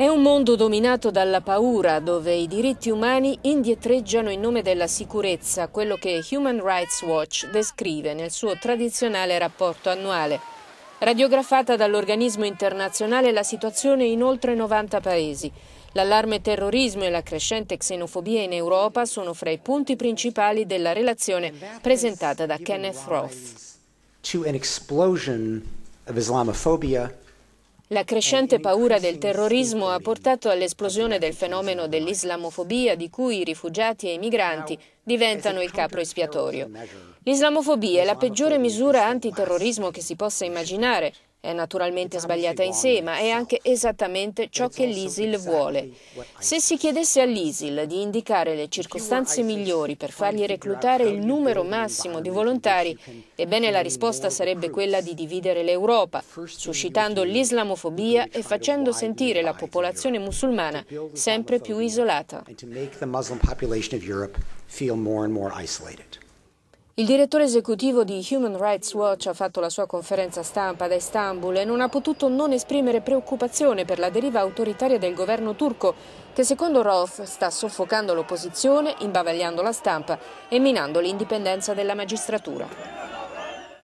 È un mondo dominato dalla paura, dove i diritti umani indietreggiano in nome della sicurezza, quello che Human Rights Watch descrive nel suo tradizionale rapporto annuale. Radiografata dall'organismo internazionale la situazione in oltre 90 paesi. L'allarme terrorismo e la crescente xenofobia in Europa sono fra i punti principali della relazione presentata da Kenneth Roth. To an la crescente paura del terrorismo ha portato all'esplosione del fenomeno dell'islamofobia di cui i rifugiati e i migranti diventano il capro espiatorio. L'islamofobia è la peggiore misura antiterrorismo che si possa immaginare è naturalmente sbagliata in sé, ma è anche esattamente ciò che l'ISIL vuole. Se si chiedesse all'ISIL di indicare le circostanze migliori per fargli reclutare il numero massimo di volontari, ebbene la risposta sarebbe quella di dividere l'Europa, suscitando l'islamofobia e facendo sentire la popolazione musulmana sempre più isolata. E la popolazione più isolata. Il direttore esecutivo di Human Rights Watch ha fatto la sua conferenza stampa da Istanbul e non ha potuto non esprimere preoccupazione per la deriva autoritaria del governo turco che secondo Roth sta soffocando l'opposizione, imbavagliando la stampa e minando l'indipendenza della magistratura.